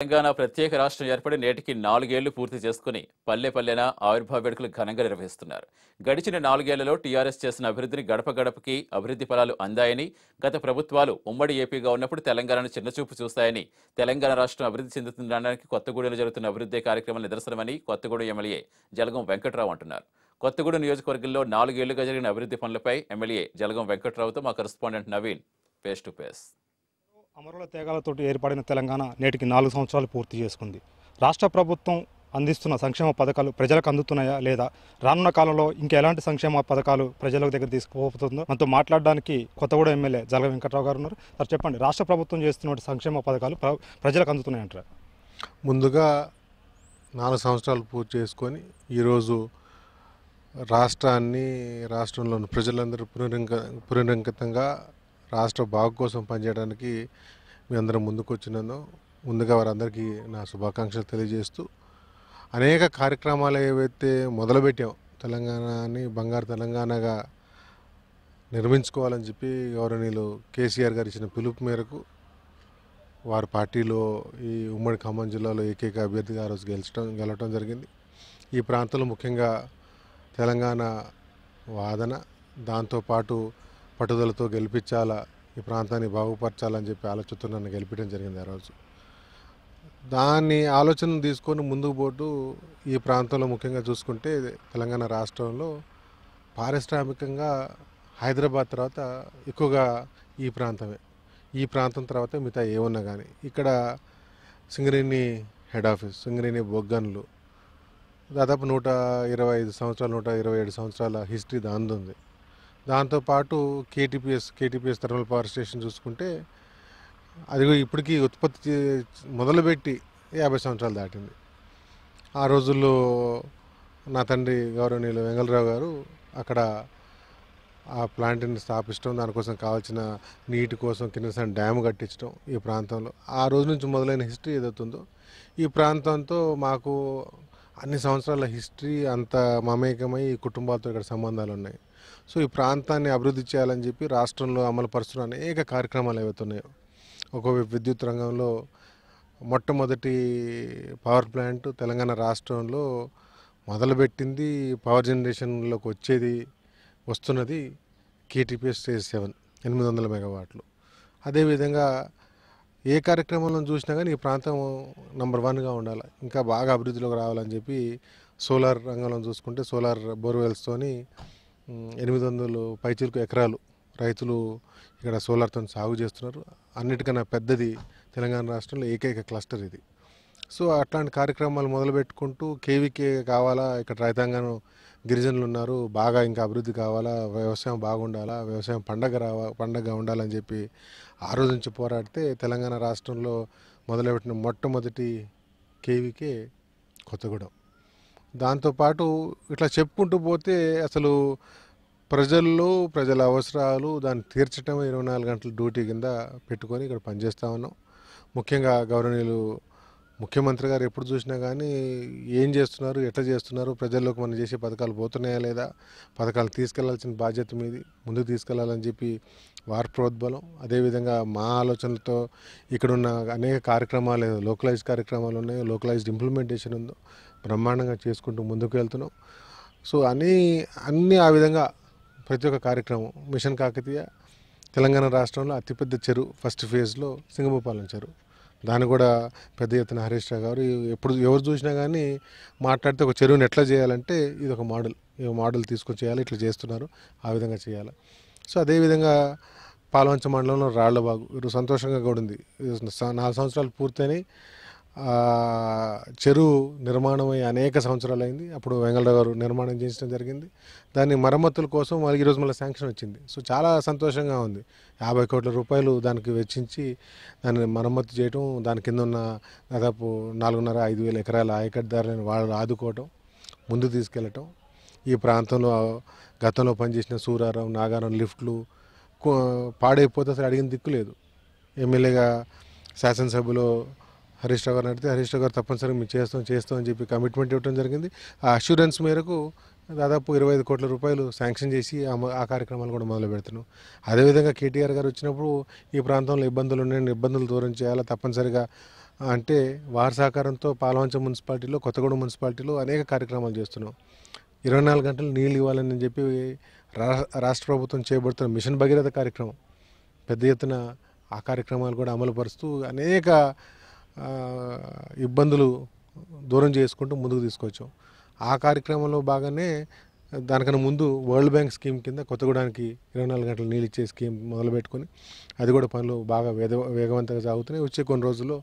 తెలంగాణ ప్రత్యేక రాష్ట్రం ఏర్పడి నేటికి నాలుగేళ్లు పూర్తి చేసుకుని పల్లె పల్లెన ఆవిర్భావ వేడుకలు ఘనంగా నిర్వహిస్తున్నారు గడిచిన నాలుగేళ్లలో టీఆర్ఎస్ చేసిన అభివృద్ధిని గడప గడపకి అభివృద్ధి ఫలాలు అందాయని గత ప్రభుత్వాలు ఉమ్మడి ఏపీగా ఉన్నప్పుడు తెలంగాణను చిన్నచూపు చూస్తాయని తెలంగాణ రాష్ట్రం అభివృద్ధి చెందుతుండడానికి కొత్తగూడెలో జరుగుతున్న అభివృద్ధి కార్యక్రమాల నిదర్శనమని కొత్తగూడెం ఎమ్మెల్యే జలగం వెంకట్రావు అంటున్నారు కొత్తగూడెం నియోజకవర్గంలో నాలుగేళ్లుగా జరిగిన అభివృద్ధి పనులపై ఎమ్మెల్యే జలగం వెంకట్రావుతో మా correspondent Naveen face to face అమరుల తేగాలతో ఏర్పడిన తెలంగాణ నేటికి నాలుగు సంవత్సరాలు పూర్తి చేసుకుంది రాష్ట్ర ప్రభుత్వం అందిస్తున్న సంక్షేమ పథకాలు ప్రజలకు అందుతున్నాయా లేదా రానున్న కాలంలో ఇంకా ఎలాంటి సంక్షేమ పథకాలు ప్రజల దగ్గర తీసుకుపోతుందో మనతో మాట్లాడడానికి కొత్తగూడ ఎమ్మెల్యే జలగ వెంకట్రావు గారు ఉన్నారు సార్ చెప్పండి రాష్ట్ర ప్రభుత్వం చేస్తున్న సంక్షేమ పథకాలు ప్రజలకు అందుతున్నాయంటారు ముందుగా నాలుగు సంవత్సరాలు పూర్తి చేసుకొని ఈరోజు రాష్ట్రాన్ని రాష్ట్రంలోని ప్రజలందరూ పునరంక పునరంకితంగా రాష్ట్ర బాగు కోసం పనిచేయడానికి మీ అందరం ముందుకు వచ్చినందు ముందుగా వారందరికీ నా శుభాకాంక్షలు తెలియజేస్తూ అనేక కార్యక్రమాలు ఏవైతే మొదలుపెట్టాం తెలంగాణని బంగారు తెలంగాణగా నిర్మించుకోవాలని చెప్పి గౌరవనీయులు కేసీఆర్ గారు ఇచ్చిన పిలుపు మేరకు వారి పార్టీలో ఈ ఉమ్మడి ఖమ్మం జిల్లాలో ఏకైక అభ్యర్థిగా ఆ రోజు గెలిచడం గెలవడం జరిగింది ఈ ప్రాంతంలో ముఖ్యంగా తెలంగాణ వాదన దాంతోపాటు పట్టుదలతో గెలిపించాలా ఈ ప్రాంతాన్ని బాగుపరచాలని చెప్పి ఆలోచనతో నన్ను గెలిపించడం జరిగింది ఆ రోజు దాన్ని ఆలోచన తీసుకొని ముందుకు పోటు ఈ ప్రాంతంలో ముఖ్యంగా చూసుకుంటే తెలంగాణ రాష్ట్రంలో పారిశ్రామికంగా హైదరాబాద్ తర్వాత ఎక్కువగా ఈ ప్రాంతమే ఈ ప్రాంతం తర్వాత మిగతా ఏమన్నా కానీ ఇక్కడ సింగరేణి హెడ్ ఆఫీస్ సింగరేణి బొగ్గన్లు దాదాపు నూట ఇరవై ఐదు సంవత్సరాలు నూట ఇరవై ఏడు సంవత్సరాల హిస్టరీ దాంది ఉంది దాంతోపాటు KTPS KTPS thermal power station చూసుకుంటే అది ఇప్పటికీ ఉత్పత్తి మొదలుపెట్టి యాభై సంవత్సరాలు దాటింది ఆ రోజుల్లో నా తండ్రి గౌరవనీయులు వెంగళరావు గారు అక్కడ ఆ ప్లాంట్ని స్థాపించడం దానికోసం కావాల్సిన నీటి కోసం కిందసాని డ్యామ్ కట్టించడం ఈ ప్రాంతంలో ఆ రోజు నుంచి మొదలైన హిస్టరీ ఏదవుతుందో ఈ ప్రాంతంతో మాకు అన్ని సంవత్సరాల హిస్టరీ అంత మమేకమై ఈ కుటుంబాలతో ఇక్కడ సంబంధాలు ఉన్నాయి సో ఈ ప్రాంతాన్ని అభివృద్ధి చేయాలని చెప్పి రాష్ట్రంలో అమలు పరుస్తున్న అనేక కార్యక్రమాలు ఏవైతున్నాయో ఒకవైపు విద్యుత్ రంగంలో మొట్టమొదటి పవర్ ప్లాంట్ తెలంగాణ రాష్ట్రంలో మొదలుపెట్టింది పవర్ జనరేషన్లోకి వచ్చేది వస్తున్నది కేటీపీఎస్ స్టేజ్ సెవెన్ ఎనిమిది వందల మెగావాట్లు అదేవిధంగా ఏ కార్యక్రమంలో చూసినా కానీ ఈ ప్రాంతం నంబర్ వన్గా ఉండాలి ఇంకా బాగా అభివృద్ధిలోకి రావాలని చెప్పి సోలార్ రంగంలో చూసుకుంటే సోలార్ బోర్వెల్స్తోని ఎనిమిది వందలు పైచిలకు ఎకరాలు రైతులు ఇక్కడ సోలార్తో సాగు చేస్తున్నారు అన్నిటికన్నా పెద్దది తెలంగాణ రాష్ట్రంలో ఏకైక క్లస్టర్ ఇది సో అట్లాంటి కార్యక్రమాలు మొదలుపెట్టుకుంటూ కేవీకే కావాలా ఇక్కడ రైతాంగం గిరిజనులు ఉన్నారు బాగా ఇంకా అభివృద్ధి కావాలా వ్యవసాయం బాగుండాలా వ్యవసాయం పండగ రావా పండగ ఉండాలని చెప్పి ఆ రోజు నుంచి పోరాడితే తెలంగాణ రాష్ట్రంలో మొదలుపెట్టిన మొట్టమొదటి కేవీకే కొత్తగూడెం దాంతోపాటు ఇట్లా చెప్పుకుంటూ పోతే అసలు ప్రజల్లో ప్రజల అవసరాలు దాన్ని తీర్చడం ఇరవై నాలుగు గంటల డ్యూటీ కింద పెట్టుకొని ఇక్కడ పనిచేస్తూ ఉన్నాం ముఖ్యంగా గౌరవనీయులు ముఖ్యమంత్రి గారు ఎప్పుడు చూసినా కానీ ఏం చేస్తున్నారు ఎట్లా చేస్తున్నారు ప్రజల్లోకి మనం చేసే పథకాలు పోతున్నాయా లేదా పథకాలు తీసుకెళ్లాల్సిన బాధ్యత మీది ముందుకు తీసుకెళ్లాలని చెప్పి వారి ప్రోద్బలం అదేవిధంగా మా ఆలోచనలతో ఇక్కడున్న అనేక కార్యక్రమాలు లోకలైజ్ కార్యక్రమాలు ఉన్నాయి లోకలైజ్డ్ ఇంప్లిమెంటేషన్ ఉందో బ్రహ్మాండంగా చేసుకుంటూ ముందుకు వెళ్తున్నాం సో అన్నీ అన్నీ ఆ విధంగా ప్రతి ఒక్క కార్యక్రమం మిషన్ కాకతీయ తెలంగాణ రాష్ట్రంలో అతిపెద్ద చెరువు ఫస్ట్ ఫేజ్లో సింగమూపాలెం చెరువు దాన్ని కూడా పెద్ద ఎత్తున హరీష్ రావు గారు ఎప్పుడు ఎవరు చూసినా కానీ మాట్లాడితే ఒక చెరువుని ఎట్లా చేయాలంటే ఇది ఒక మోడల్ ఈ మోడల్ తీసుకొని చేయాలి ఇట్లా చేస్తున్నారు ఆ విధంగా చేయాలి సో అదేవిధంగా పాలవంచ మండలంలో రాళ్లబాగు సంతోషంగా కూడా ఉంది నాలుగు సంవత్సరాలు పూర్తయినాయి చెరువు నిర్మాణమై అనేక సంవత్సరాలు అయింది అప్పుడు వెంగళరావు గారు నిర్మాణం చేయించడం జరిగింది దాన్ని మరమ్మతుల కోసం వాళ్ళకి ఈరోజు మళ్ళీ శాంక్షన్ వచ్చింది సో చాలా సంతోషంగా ఉంది యాభై కోట్ల రూపాయలు దానికి వెచ్చించి దాన్ని మరమ్మతు చేయటం దాని కింద ఉన్న దాదాపు నాలుగున్నర ఐదు వేల ఎకరాల ఆయకట్టుదారులను వాళ్ళు ఆదుకోవటం ముందు తీసుకెళ్ళటం ఈ ప్రాంతంలో గతంలో పనిచేసిన సూరారం నాగారం లిఫ్ట్లు పాడైపోతే అసలు అడిగిన దిక్కు లేదు ఎమ్మెల్యేగా శాసనసభలో హరీష్ రావు గారు నడితే హరీష్ రావు గారు తప్పనిసరిగా మేము చేస్తాం చేస్తాం అని చెప్పి కమిట్మెంట్ ఇవ్వడం జరిగింది ఆ అష్యూరెన్స్ మేరకు దాదాపు ఇరవై ఐదు కోట్ల రూపాయలు శాంక్షన్ చేసి ఆ కార్యక్రమాలు కూడా మొదలు పెడుతున్నాం అదేవిధంగా కేటీఆర్ గారు వచ్చినప్పుడు ఈ ప్రాంతంలో ఇబ్బందులు ఉన్నాయని ఇబ్బందులు దూరం చేయాలి తప్పనిసరిగా అంటే వారి సహకారంతో పాలవంచ మున్సిపాలిటీలో కొత్తగూడెం మున్సిపాలిటీలో అనేక కార్యక్రమాలు చేస్తున్నాం ఇరవై నాలుగు గంటలు నీళ్ళు ఇవ్వాలని చెప్పి రాష్ట్ర ప్రభుత్వం చేపడుతున్న మిషన్ భగీరథ కార్యక్రమం పెద్ద ఎత్తున ఆ కార్యక్రమాలు కూడా అమలుపరుస్తూ అనేక ఇబ్బందులు దూరం చేసుకుంటూ ముందుకు తీసుకొచ్చాం ఆ కార్యక్రమంలో బాగానే దానికన్నా ముందు వరల్డ్ బ్యాంక్ స్కీమ్ కింద కొత్తగూడానికి ఇరవై నాలుగు గంటలు నీళ్ళు ఇచ్చే స్కీమ్ మొదలుపెట్టుకొని అది కూడా పనులు బాగా వేద వేగవంతంగా సాగుతున్నాయి వచ్చే కొన్ని రోజుల్లో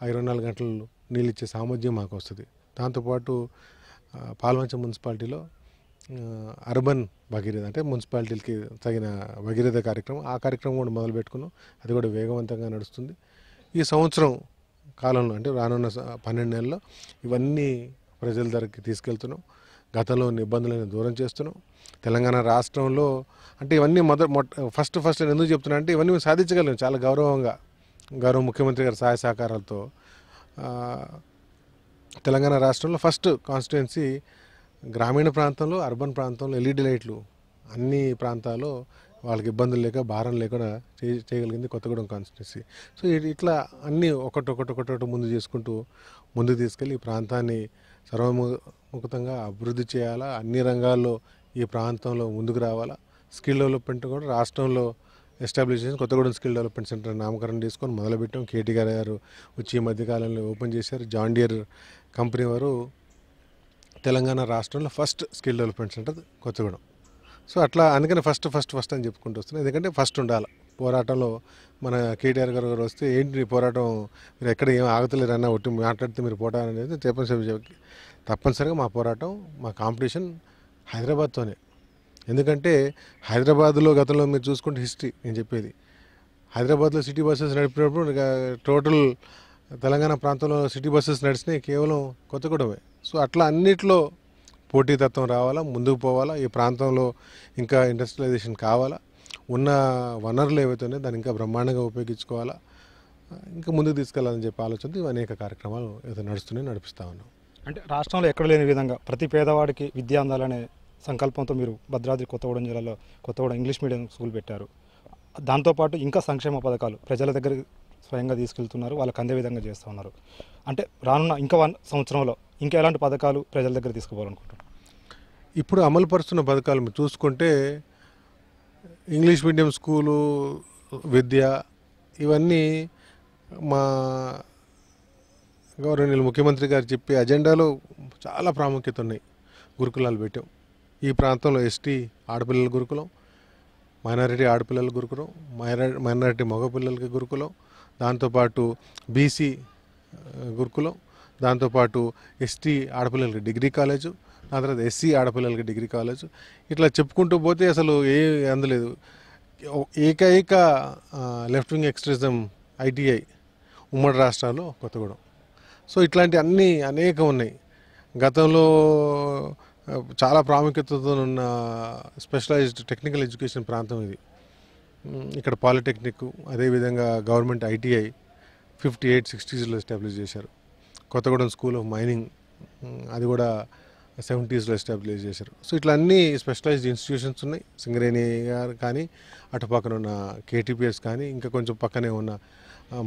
ఆ ఇరవై నాలుగు గంటలు నీళ్ళు ఇచ్చే సామర్థ్యం మాకు వస్తుంది దాంతోపాటు పాల్వంచ మున్సిపాలిటీలో అర్బన్ భగీరథ అంటే మున్సిపాలిటీలకి తగిన భగీరథ కార్యక్రమం ఆ కార్యక్రమం కూడా మొదలుపెట్టుకున్నాం అది కూడా వేగవంతంగా నడుస్తుంది ఈ సంవత్సరం కాలంలో అంటే రానున్న పన్నెండు నెలల్లో ఇవన్నీ ప్రజల దగ్గరికి తీసుకెళ్తున్నాం గతంలో ఇబ్బందులను దూరం చేస్తున్నాం తెలంగాణ రాష్ట్రంలో అంటే ఇవన్నీ మొదటి ఫస్ట్ ఫస్ట్ నేను ఎందుకు చెప్తున్నా అంటే ఇవన్నీ మేము సాధించగలం చాలా గౌరవంగా గౌరవ ముఖ్యమంత్రి గారి సహాయ సహకారాలతో తెలంగాణ రాష్ట్రంలో ఫస్ట్ కాన్స్టిట్యుయెన్సీ గ్రామీణ ప్రాంతంలో అర్బన్ ప్రాంతంలో ఎల్ఈడి లైట్లు అన్ని ప్రాంతాల్లో వాళ్ళకి ఇబ్బందులు లేక భారం లేకుండా చేయ చేయగలిగింది కొత్తగూడెం కాన్స్టిట్యున్సీ సో ఇట్లా అన్నీ ఒకటి ఒకటి ఒకటి ముందు చేసుకుంటూ ముందు తీసుకెళ్ళి ఈ ప్రాంతాన్ని సర్వముఖతంగా అభివృద్ధి చేయాలా అన్ని రంగాల్లో ఈ ప్రాంతంలో ముందుకు రావాలా స్కిల్ డెవలప్మెంట్ కూడా రాష్ట్రంలో ఎస్టాబ్లిష్ చేసి కొత్తగూడెం స్కిల్ డెవలప్మెంట్ సెంటర్ నామకరణం తీసుకొని మొదలుపెట్టాం కేటీ గారు గారు వచ్చి ఈ మధ్యకాలంలో ఓపెన్ చేశారు జాండియర్ కంపెనీ వారు తెలంగాణ రాష్ట్రంలో first skill development centre Kothagudem so అట్లా అందుకని ఫస్ట్ ఫస్ట్ ఫస్ట్ అని చెప్పుకుంటూ వస్తున్నాం ఎందుకంటే ఫస్ట్ ఉండాలి పోరాటంలో మన కేటీఆర్ గారు గారు వస్తే ఏంటి పోరాటం మీరు ఎక్కడ ఏం ఆగుతలేరన్నా ఒట్టి మాట్లాడితే మీరు పోరాటం అనేది తప్పనిసరి తప్పనిసరిగా మా పోరాటం మా కాంపిటీషన్ హైదరాబాద్తోనే ఎందుకంటే హైదరాబాద్లో గతంలో మీరు చూసుకుంటే హిస్టరీ నేను చెప్పేది హైదరాబాద్లో సిటీ బస్సెస్ నడిపినప్పుడు టోటల్ తెలంగాణ ప్రాంతంలో సిటీ బస్సెస్ నడిచినాయి కేవలం కొత్తగూడమే సో అట్లా అన్నిట్లో పోటీతత్వం రావాలా ముందుకు పోవాలా ఈ ప్రాంతంలో ఇంకా ఇండస్ట్రియలైజేషన్ కావాలా ఉన్న వనరులు ఏవైతే ఉన్నాయో దాన్ని ఇంకా బ్రహ్మాండంగా ఉపయోగించుకోవాలా ఇంకా ముందుకు తీసుకెళ్ళాలని చెప్పి ఆలోచనతో అనేక కార్యక్రమాలు ఏదో నడుస్తున్నాయి నడిపిస్తూ ఉన్నాం అంటే రాష్ట్రంలో ఎక్కడ లేని విధంగా ప్రతి పేదవాడికి విద్య అందాలనే సంకల్పంతో మీరు భద్రాద్రి కొత్తగూడెం జిల్లాలో కొత్తగూడెం ఇంగ్లీష్ మీడియం స్కూల్ పెట్టారు దాంతోపాటు ఇంకా సంక్షేమ పథకాలు ప్రజల దగ్గర స్వయంగా తీసుకెళ్తున్నారు వాళ్ళకి అందే విధంగా చేస్తున్నారు అంటే రానున్న ఇంకా వన్ సంవత్సరంలో ఇంకా ఎలాంటి పథకాలు ప్రజల దగ్గర తీసుకుపోవాలనుకుంటున్నారు ఇప్పుడు అమలు పరుస్తున్న పథకాలు చూసుకుంటే ఇంగ్లీష్ మీడియం స్కూలు విద్య ఇవన్నీ మా గౌరవనీయులు ముఖ్యమంత్రి గారు చెప్పి అజెండాలో చాలా ప్రాముఖ్యత ఉన్నాయి గురుకులాలు పెట్టాం ఈ ప్రాంతంలో ఎస్టీ ఆడపిల్లల గురుకులం మైనారిటీ ఆడపిల్లల గురుకులం మైనారిటీ మగపిల్లలకి గురుకులం దాంతోపాటు బీసీ గురుకులం దాంతోపాటు ఎస్టీ ఆడపిల్లలకి డిగ్రీ కాలేజు దాని తర్వాత ఎస్సీ ఆడపిల్లలకి డిగ్రీ కాలేజు ఇట్లా చెప్పుకుంటూ పోతే అసలు ఏ అందలేదు ఏకైక లెఫ్ట్ వింగ్ ఎక్స్ట్రీజం ఐటీఐ ఉమ్మడి రాష్ట్రాలు కొత్తగూడెం సో ఇట్లాంటి అన్నీ అనేక ఉన్నాయి గతంలో చాలా ప్రాముఖ్యతతో ఉన్న స్పెషలైజ్డ్ టెక్నికల్ ఎడ్యుకేషన్ ప్రాంతం ఇది ఇక్కడ పాలిటెక్నిక్ అదేవిధంగా గవర్నమెంట్ ఐటీఐ ఫిఫ్టీ ఎయిట్ సిక్స్టీస్లో ఎస్టాబ్లిష్ చేశారు కొత్తగూడెం స్కూల్ ఆఫ్ మైనింగ్ అది కూడా సెవెంటీస్లో ఎస్టాబ్లిష్ చేశారు సో ఇట్లా అన్ని స్పెషలైజ్డ్ ఇన్స్టిట్యూషన్స్ ఉన్నాయి సింగరేణి గారు కానీ అటు పక్కన ఉన్న కేటీపీఎస్ కానీ ఇంకా కొంచెం పక్కనే ఉన్న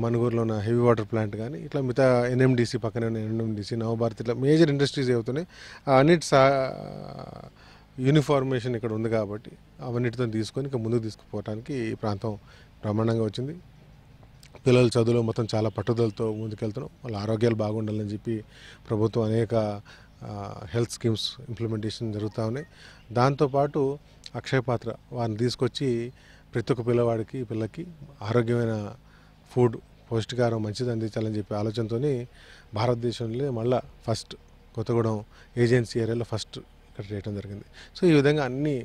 మనుగూరులో ఉన్న హెవీ వాటర్ ప్లాంట్ కానీ ఇట్లా మిగతా ఎన్ఎండిసి పక్కనే ఉన్న ఎన్ఎండిసి నవభారత్ ఇట్లా మేజర్ ఇండస్ట్రీస్ అవుతున్నాయి అన్నిటి సా యూనిఫార్మేషన్ ఇక్కడ ఉంది కాబట్టి అవన్నిటితో తీసుకొని ఇంకా ముందుకు తీసుకుపోవడానికి ఈ ప్రాంతం బ్రహ్మాండంగా వచ్చింది పిల్లల చదువులో మొత్తం చాలా పట్టుదలతో ముందుకెళ్తున్నాం వాళ్ళ ఆరోగ్యాలు బాగుండాలని చెప్పి ప్రభుత్వం అనేక హెల్త్ స్కీమ్స్ ఇంప్లిమెంటేషన్ జరుగుతూ ఉన్నాయి దాంతోపాటు అక్షయ పాత్ర వారిని తీసుకొచ్చి ప్రతి ఒక్క పిల్లవాడికి పిల్లకి ఆరోగ్యమైన ఫుడ్ పౌష్టికారం మంచిది అందించాలని చెప్పి ఆలోచనతోని భారతదేశంలో మళ్ళీ ఫస్ట్ కొత్తగూడెం ఏజెన్సీ ఏరియాలో ఫస్ట్ ఇక్కడ చేయడం జరిగింది సో ఈ విధంగా అన్ని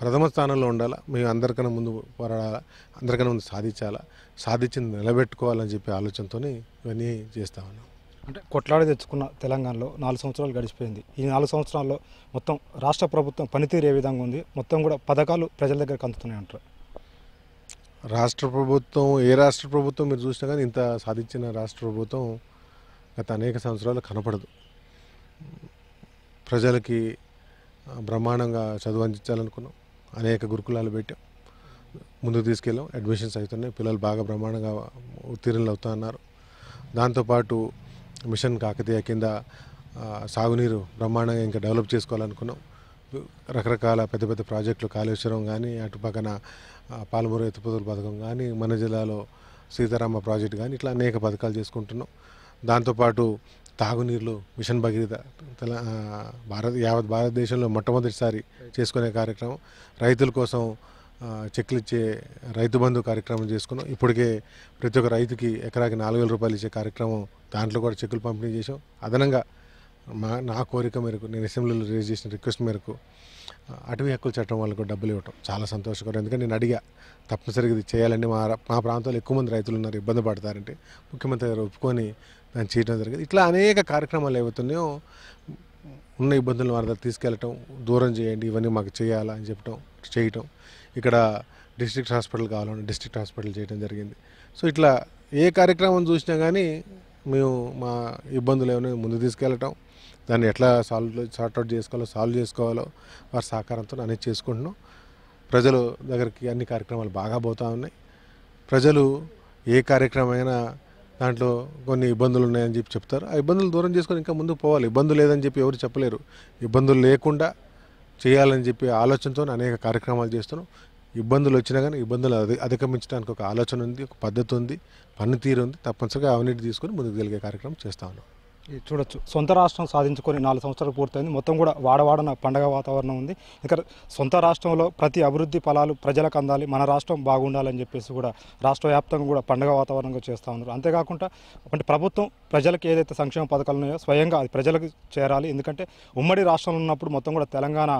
ప్రథమ స్థానంలో ఉండాలా మేము అందరికన్నా ముందు పోరాడాలా అందరికన్నా ముందు సాధించాలా సాధించింది నిలబెట్టుకోవాలని చెప్పి ఆలోచనతో ఇవన్నీ చేస్తా ఉన్నాం అంటే కొట్లాడ తెచ్చుకున్న తెలంగాణలో నాలుగు సంవత్సరాలు గడిచిపోయింది ఈ నాలుగు సంవత్సరాల్లో మొత్తం రాష్ట్ర ప్రభుత్వం పనితీరు ఏ విధంగా ఉంది మొత్తం కూడా పథకాలు ప్రజల దగ్గర అందుతున్నాయి అంటారు రాష్ట్ర ప్రభుత్వం ఏ రాష్ట్ర ప్రభుత్వం మీరు చూసినా కానీ ఇంత సాధించిన రాష్ట్ర ప్రభుత్వం గత అనేక సంవత్సరాలు కనపడదు ప్రజలకి బ్రహ్మాండంగా చదువు అందించాలనుకున్నాం అనేక గురుకులాలు పెట్టాం ముందుకు తీసుకెళ్ళాం అడ్మిషన్స్ అవుతున్నాయి పిల్లలు బాగా బ్రహ్మాండంగా ఉత్తీర్ణులు అవుతున్నారు దాంతోపాటు మిషన్ కాకతీయ కింద సాగునీరు బ్రహ్మాండంగా ఇంకా డెవలప్ చేసుకోవాలనుకున్నాం రకరకాల పెద్ద పెద్ద ప్రాజెక్టులు కాళేశ్వరం కానీ అటు పక్కన పాలమూరు ఎత్తుపతుల పథకం కానీ మన జిల్లాలో సీతారామ ప్రాజెక్ట్ కానీ ఇట్లా అనేక పథకాలు చేసుకుంటున్నాం దాంతోపాటు తాగునీరులు మిషన్ భగీరథ భారత యావత్ భారతదేశంలో మొట్టమొదటిసారి చేసుకునే కార్యక్రమం రైతుల కోసం చెక్లు ఇచ్చే రైతు బంధు కార్యక్రమం చేసుకున్నాం ఇప్పటికే ప్రతి ఒక్క రైతుకి ఎకరాకి నాలుగు వేల రూపాయలు ఇచ్చే కార్యక్రమం దాంట్లో కూడా చెక్కులు పంపిణీ చేసాం అదనంగా మా నా కోరిక మేరకు నేను అసెంబ్లీలో రేజ్ చేసిన రిక్వెస్ట్ మేరకు అటవీ హక్కుల చట్టం వాళ్ళకు డబ్బులు ఇవ్వటం చాలా సంతోషకరం ఎందుకంటే నేను అడిగా తప్పనిసరిగా ఇది చేయాలండి మా మా ప్రాంతంలో ఎక్కువ మంది రైతులు ఉన్నారు ఇబ్బంది పడతారంటే ముఖ్యమంత్రి గారు ఒప్పుకొని దాన్ని చేయడం జరిగింది ఇట్లా అనేక కార్యక్రమాలు ఏవైతున్నాయో ఉన్న ఇబ్బందులను వారి దగ్గర తీసుకెళ్ళటం దూరం చేయండి ఇవన్నీ మాకు చేయాలా అని చెప్పటం చేయటం ఇక్కడ డిస్ట్రిక్ట్ హాస్పిటల్ కావాలని డిస్ట్రిక్ట్ హాస్పిటల్ చేయడం జరిగింది సో ఇట్లా ఏ కార్యక్రమం చూసినా కానీ మేము మా ఇబ్బందులు ఏమైనా ముందు తీసుకెళ్ళటం దాన్ని ఎట్లా సాల్వ్ సార్ట్అవుట్ చేసుకోవాలో సాల్వ్ చేసుకోవాలో వారి సహకారంతో అనేది చేసుకుంటున్నాం ప్రజలు దగ్గరికి అన్ని కార్యక్రమాలు బాగా పోతూ ఉన్నాయి ప్రజలు ఏ కార్యక్రమం అయినా దాంట్లో కొన్ని ఇబ్బందులు ఉన్నాయని చెప్పి చెప్తారు ఆ ఇబ్బందులు దూరం చేసుకొని ఇంకా ముందుకు పోవాలి ఇబ్బందులు లేదని చెప్పి ఎవరు చెప్పలేరు ఇబ్బందులు లేకుండా చేయాలని చెప్పి ఆలోచనతో అనేక కార్యక్రమాలు చేస్తున్నాం ఇబ్బందులు వచ్చినా కానీ ఇబ్బందులు అది అధిగమించడానికి ఒక ఆలోచన ఉంది ఒక పద్ధతి ఉంది పనితీరు ఉంది తప్పనిసరిగా అవన్నీ తీసుకొని ముందుకు తెలిగే కార్యక్రమం చేస్తా ఉన్నాం చూడొచ్చు సొంత రాష్ట్రం సాధించుకొని నాలుగు సంవత్సరాలు పూర్తయింది మొత్తం కూడా వాడవాడన పండగ వాతావరణం ఉంది ఇక్కడ సొంత రాష్ట్రంలో ప్రతి అభివృద్ధి ఫలాలు ప్రజలకు అందాలి మన రాష్ట్రం బాగుండాలని చెప్పేసి కూడా రాష్ట్ర వ్యాప్తంగా కూడా పండగ వాతావరణంగా చేస్తూ ఉన్నారు అంతేకాకుండా అంటే ప్రభుత్వం ప్రజలకు ఏదైతే సంక్షేమ పథకాలు ఉన్నాయో స్వయంగా అది ప్రజలకు చేరాలి ఎందుకంటే ఉమ్మడి రాష్ట్రంలో ఉన్నప్పుడు మొత్తం కూడా తెలంగాణ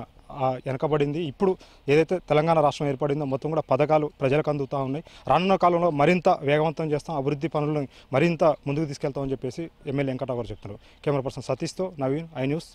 వెనకబడింది ఇప్పుడు ఏదైతే తెలంగాణ రాష్ట్రం ఏర్పడిందో మొత్తం కూడా పథకాలు ప్రజలకు అందుతూ ఉన్నాయి రానున్న కాలంలో మరింత వేగవంతం చేస్తాం అభివృద్ధి పనులను మరింత ముందుకు తీసుకెళ్తామని చెప్పేసి ఎమ్మెల్యే వెంకట గారు చెప్తున్నారు కెమెరా పర్సన్ సతీష్తో నవీన్ ఐ న్యూస్